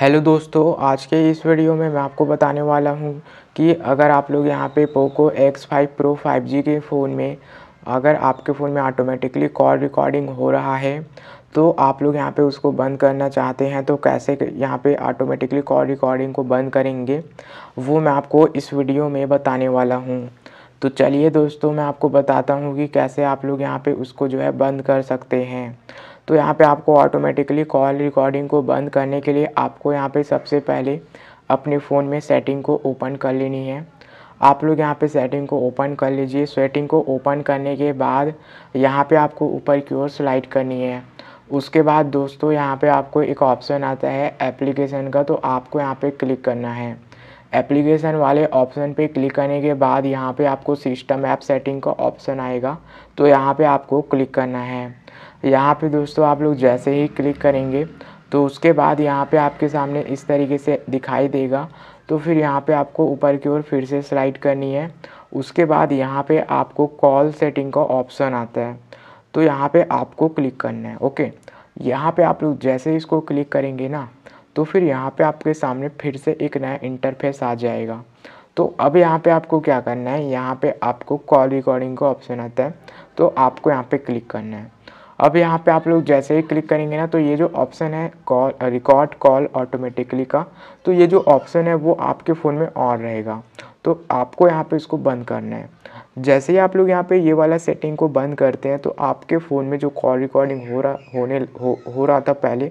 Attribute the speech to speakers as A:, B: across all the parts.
A: hello दोस्तों आज के इस वीडियो में मैं आपको बताने वाला हूँ कि अगर आप लोग यहाँ पे Poco X five Pro five G के फ़ोन में अगर आपके फ़ोन में ऑटोमेटिकली कॉल रिकॉर्डिंग हो रहा है तो आप लोग यहाँ पे उसको बंद करना चाहते हैं तो कैसे यहाँ पे ऑटोमेटिकली कॉल रिकॉर्डिंग को बंद करेंगे वो मैं आपको इस वीडियो में बताने वाला हूँ तो चलिए दोस्तों मैं आपको बताता हूँ कि कैसे आप लोग यहाँ पर उसको जो है बंद कर सकते हैं तो यहाँ पे आपको ऑटोमेटिकली कॉल रिकॉर्डिंग को बंद करने के लिए आपको यहाँ पे सबसे पहले अपने फ़ोन में सेटिंग को ओपन कर लेनी है आप लोग यहाँ पे सेटिंग को ओपन कर लीजिए सेटिंग को ओपन करने के बाद यहाँ पे आपको ऊपर की ओर स्लाइड करनी है उसके बाद दोस्तों यहाँ पे आपको एक ऑप्शन आता है एप्लीकेशन का तो आपको यहाँ पे क्लिक करना है एप्लीकेशन वाले ऑप्शन पे क्लिक करने के बाद यहाँ पे आपको सिस्टम ऐप सेटिंग का ऑप्शन आएगा तो यहाँ पे आपको क्लिक करना है यहाँ पे दोस्तों आप लोग जैसे ही क्लिक करेंगे तो उसके बाद यहाँ पे आपके सामने इस तरीके से दिखाई देगा तो फिर यहाँ पे आपको ऊपर की ओर फिर से स्लाइड करनी है उसके बाद यहाँ पे आपको कॉल सेटिंग का ऑप्शन आता है तो यहाँ पे आपको क्लिक करना है ओके यहाँ पे आप लोग जैसे ही इसको क्लिक करेंगे ना तो फिर यहाँ पर आपके सामने फिर से एक नया इंटरफेस आ जाएगा तो अब यहाँ पे आपको क्या करना है यहाँ पे आपको कॉल रिकॉर्डिंग का ऑप्शन आता है तो आपको यहाँ पे क्लिक करना है अब यहाँ पे आप लोग जैसे ही क्लिक करेंगे ना तो ये जो ऑप्शन है कॉल रिकॉर्ड कॉल ऑटोमेटिकली का तो ये जो ऑप्शन है वो आपके फ़ोन में ऑन रहेगा तो आपको यहाँ पे इसको बंद करना है जैसे ही आप लोग यहाँ पे ये वाला सेटिंग को बंद करते हैं तो आपके फ़ोन में जो कॉल रिकॉर्डिंग हो रहा होने हो, हो रहा था पहले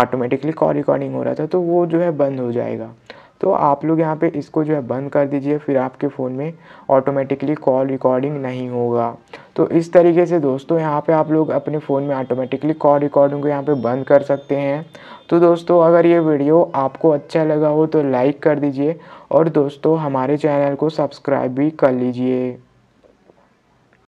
A: ऑटोमेटिकली कॉल रिकॉर्डिंग हो रहा था तो वो जो है बंद हो जाएगा तो आप लोग यहाँ पे इसको जो है बंद कर दीजिए फिर आपके फ़ोन में ऑटोमेटिकली कॉल रिकॉर्डिंग नहीं होगा तो इस तरीके से दोस्तों यहाँ पे आप लोग अपने फ़ोन में ऑटोमेटिकली कॉल रिकॉर्डिंग को यहाँ पे बंद कर सकते हैं तो दोस्तों अगर ये वीडियो आपको अच्छा लगा हो तो लाइक कर दीजिए और दोस्तों हमारे चैनल को सब्सक्राइब भी कर लीजिए